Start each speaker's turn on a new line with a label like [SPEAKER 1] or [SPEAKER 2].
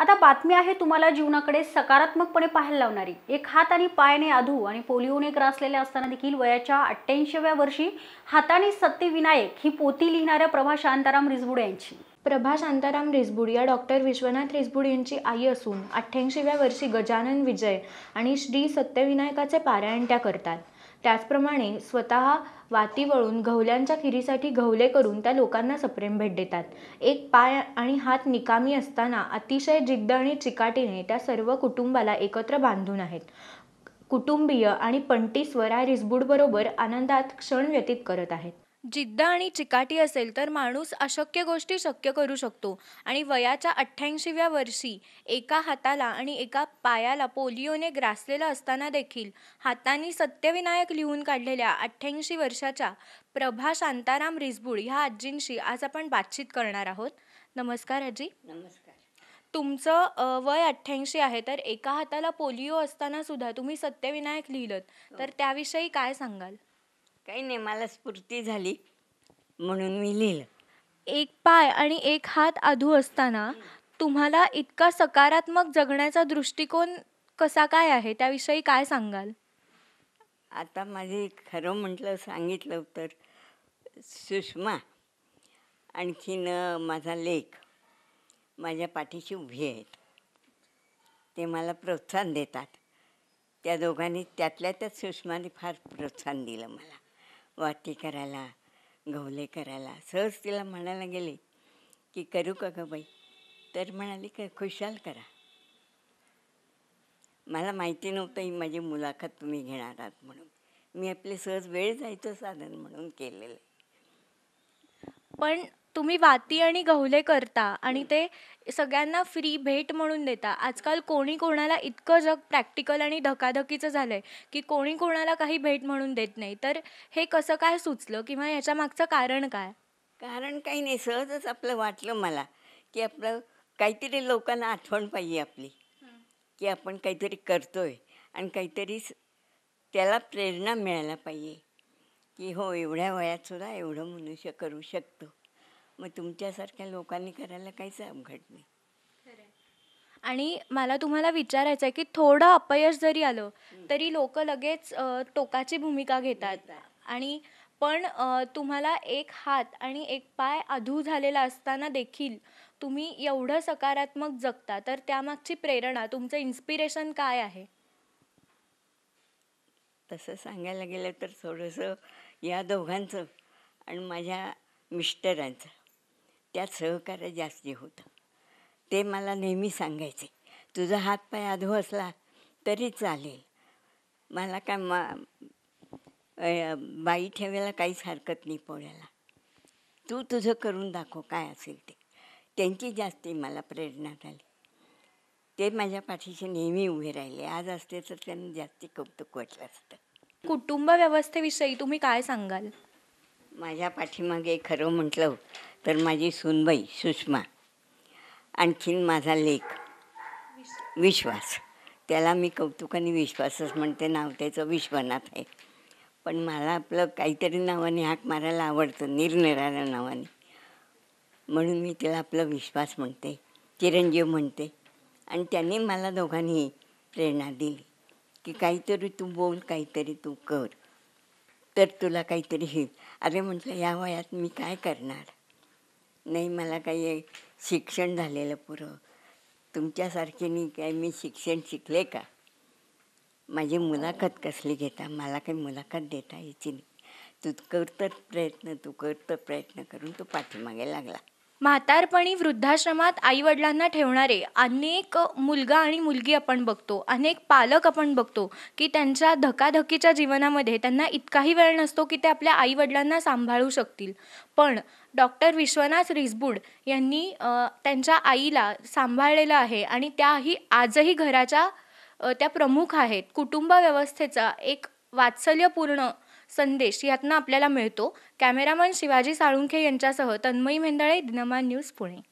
[SPEAKER 1] आता बातमी आहे तुम्हाला जीवनाकडे सकारात्मकपणे पाहायला लावणारी एक हात आणि पायाने आधू आणि पोलिओने ग्रासलेल्या असताना देखील वयाच्या अठ्ठ्याऐंशीव्या वर्षी हाताने सत्यविनायक ही पोती लिहिणाऱ्या प्रभा शांताराम रिजबुडे यांची प्रभा शांताराम रिजबुड या डॉक्टर विश्वनाथ रिजबुड यांची आई असून अठ्ठ्याऐंशीव्या वर्षी गजानन विजय आणि श्री सत्यविनायकाचे पारायण त्या करतात त्याचप्रमाणे स्वतः वाती वळून घवल्यांच्या खिरीसाठी घवले करून त्या लोकांना सप्रेम भेट देतात एक पाय आणि हात निकामी असताना अतिशय जिद्द आणि चिकाटीने त्या सर्व कुटुंबाला एकत्र बांधून आहेत कुटुंबीय आणि पंटी स्वरा बरोबर आनंदात क्षण व्यतीत करत आहेत जिद्द आणि चिकाटी असेल तर माणूस अशक्य गोष्टी शक्य करू शकतो आणि वयाच्या अठ्ठ्याऐंशीव्या वर्षी एका हाताला आणि एका पायाला पोलिओने ग्रासलेलं असताना देखील हातांनी सत्यविनायक लिहून काढलेल्या अठ्ठ्याऐंशी वर्षाच्या प्रभा शांताराम रिसबुड ह्या आजींशी आज आपण बातचीत करणार आहोत नमस्कार आजी नमस्कार तुमचं वय अठ्ठ्याऐंशी आहे तर एका हाताला पोलिओ असताना सुद्धा तुम्ही सत्यविनायक लिहिलं तर हो. त्याविषयी काय सांगाल काही नाही मला स्फूर्ती झाली
[SPEAKER 2] म्हणून मी लिहिलं
[SPEAKER 1] एक पाय आणि एक हात आधू असताना तुम्हाला इतका सकारात्मक जगण्याचा दृष्टिकोन कसा काय आहे त्याविषयी काय सांगाल
[SPEAKER 2] आता माझे खरं म्हटलं सांगितलं तर सुषमा आणखीन माझा लेख माझ्या पाठीशी उभी आहेत ते मला प्रोत्साहन देतात त्या दोघांनी त्यातल्या त्यात सुषमाने फार प्रोत्साहन दिलं मला वाटी करायला गवले करायला सहज तिला म्हणायला गेले की करू का गं बाई तर म्हणाली का खुशाल करा मला माहिती नव्हतं ही माझी मुलाखत तुम्ही घेणार आहात म्हणून मी आपले सहज वेळ जायचं साधन म्हणून केलेलं
[SPEAKER 1] पण तुम्ही वाती आणि गहुले करता आणि ते सगळ्यांना फ्री भेट म्हणून देता आजकाल कोणी कोणाला इतकं जग प्रॅक्टिकल आणि धकाधकीचं झालं आहे की कोणी कोणाला काही भेट म्हणून देत नाही तर हे कसं काय सुचलं किंवा याच्या मागचं कारण काय
[SPEAKER 2] कारण काही नाही सहजच आपलं वाटलं मला की आपलं काहीतरी लोकांना आठवण पाहिजे आपली की आपण काहीतरी करतोय आणि काहीतरी त्याला प्रेरणा मिळायला पाहिजे की हो एवढ्या सुद्धा एवढं मनुष्य करू शकतो मग तुमच्यासारख्या लोकांनी करायला काहीच अवघड नाही
[SPEAKER 1] आणि मला तुम्हाला विचारायचं आहे की थोडं अपयश जरी आलं तरी लोक लगेच टोकाची भूमिका घेतात आणि पण तुम्हाला एक हात आणि एक पाय अधू झालेला असताना देखील तुम्ही एवढं सकारात्मक जगता तर त्यामागची प्रेरणा तुमचं इन्स्पिरेशन काय आहे
[SPEAKER 2] तसं सांगायला गेलं तर थोडंसं या दोघांचं आणि माझ्या मिस्टरांचं त्यात सहकार्य जास्ती होतं ते मला नेहमी सांगायचे तुझा हातपाय आधो असला तरी चालेल मला काय मा बाई ठेवायला काहीच हरकत नाही पोळ्याला तू तुझं करून दाखव काय असेल ते त्यांची जास्ती मला प्रेरणा झाली ते माझ्या पाठीशी नेहमी उभे राहिले आज असते तर त्यांना जास्ती कौतुक वाटलं असतं
[SPEAKER 1] कुटुंब व्यवस्थेविषयी तुम्ही काय सांगाल
[SPEAKER 2] माझ्या पाठीमागे खरं म्हटलं तर माझी सुनबाई सुषमा आणखीन माझा लेख विश्वास त्याला मी कौतुकाने विश्वासच म्हणते नाव त्याचं विश्वनाथ आहे पण मला आपलं काहीतरी नावाने हाक मारायला आवडतं निरनिराळ्या नावाने म्हणून मी त्याला आपला विश्वास म्हणते चिरंजीव म्हणते आणि त्याने मला दोघांनी प्रेरणा दिली की काहीतरी तू बोल काहीतरी तू कर तर तुला काहीतरी हे अरे म्हटलं या वयात मी काय करणार नाही मला काही शिक्षण झालेलं पुरं तुमच्यासारखीनी काय मी शिक्षण शिकले का माझी मुलाखत कसली घेता मला काही मुलाखत देता यायची नाही तू करत प्रयत्न तू करत प्रयत्न करून तो पाठीमागे लागला
[SPEAKER 1] म्हातारपणी वृद्धाश्रमात आईवडिलांना ठेवणारे अनेक मुलगा आणि मुलगी आपण बघतो अनेक पालक आपण बघतो की त्यांच्या धकाधकीच्या जीवनामध्ये त्यांना इतकाही वेळ नसतो की ते आपल्या आईवडिलांना सांभाळू शकतील पण डॉक्टर विश्वनाथ रिजबुड यांनी त्यांच्या आईला सांभाळलेलं आहे आणि त्याही आजही घराच्या त्या प्रमुख आहेत कुटुंब व्यवस्थेचा एक वात्सल्यपूर्ण संदेश यातनं आपल्याला मिळतो कॅमेरामन शिवाजी साळुंखे यांच्यासह तन्मयी मेंदळे दिनमान न्यूज पुणे